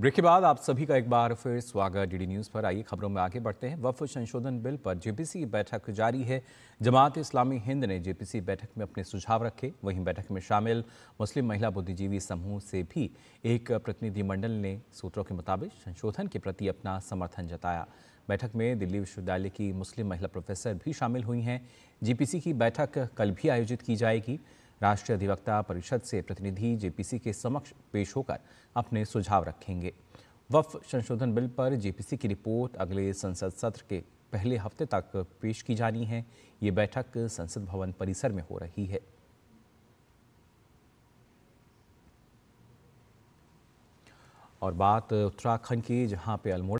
break के बाद आप सभी का एक बार फिर स्वागत डीडी न्यूज़ पर आइए खबरों में आगे बढ़ते हैं वफ संशोधन बिल पर जेपीसी बैठक जारी है जमात इस्लामी हिंद ने जेपीसी बैठक में अपने सुझाव रखे वहीं बैठक में शामिल मुस्लिम महिला बुद्धिजीवी समूह से भी एक प्रतिनिधिमंडल ने सूत्रों के मुताबिक संशोधन के प्रति अपना समर्थन जताया बैठक में दिल्ली विश्वविद्यालय की मुस्लिम महिला प्रोफेसर भी शामिल हुई हैं जीपीसी की बैठक कल भी आयोजित की जाएगी राष्ट्रीय अधिवक्ता परिषद से प्रतिनिधि जेपीसी के समक्ष पेश होकर अपने सुझाव रखेंगे वफ संशोधन बिल पर जेपीसी की रिपोर्ट अगले संसद सत्र के पहले हफ्ते तक पेश की जानी है ये बैठक संसद भवन परिसर में हो रही है और बात उत्तराखंड की जहां पे अल्मोड़ा